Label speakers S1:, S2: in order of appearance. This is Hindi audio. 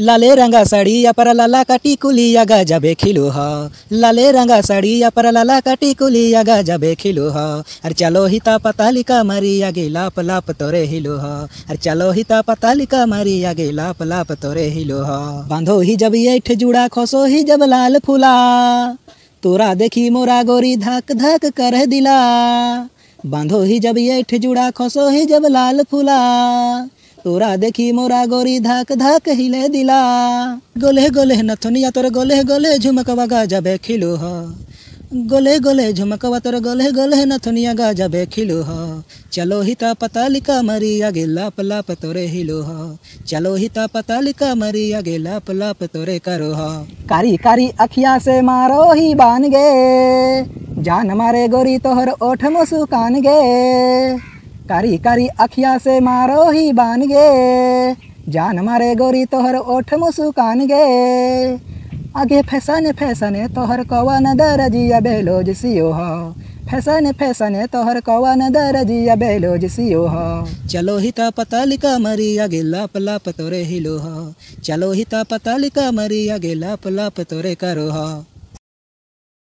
S1: लाले रंगा साड़ी या पर लाला काटी या गजबे खिलो ह लाले रंगा साड़ी या पर लाला काटी या गजबे खिलो ह अर चलो हिता पतालिका मरिया गे लाप लाप तोरे हिलो ह अर चलो हिता पतालिका मरिया गे लाप लाप तोरे हिलो ह बांधो ही जब ये ऐठ जुड़ा खोसो ही जब लाल फूला तोरा देखी मोरा गोरी धक धक कर दिला बांधो ही जब ये ऐठ जुड़ा खोसो ही जब लाल फूला तोरा देखी मोरा गोरी धाक धाक हिले दिला गोले गोले नथुनिया तोरे गोले गोले झुमकवा गाजबे खिलो हो गोले गोले झुमकवा तोरे गोले गोले नथुनिया गाजबे खिलो हो चलो हिता पतालिका मरिया गे लाप लाप तोरे हिलो हो चलो हिता पतालिका मरिया गे लाप लाप तोरे करो हो कारी कारी अखिया से मारो ही बान गे जान मारे गोरी तोहर ओठ मुसुकान गे करी करी अखिया से मारो ही बान गे जान मारे गोरी तोहर ओठ मुसुकान गे आगे फैसन फैसन तोहर कवन दरजिया बेलोज सियो हो फैसन फैसन तोहर कवन दरजिया बेलोज सियो हो चलो ही पता पतल मरी आगे लाप लाप तोरे हिलो हो चलो ही पता पतल मरी आगे लाप लाप तोरे करो हो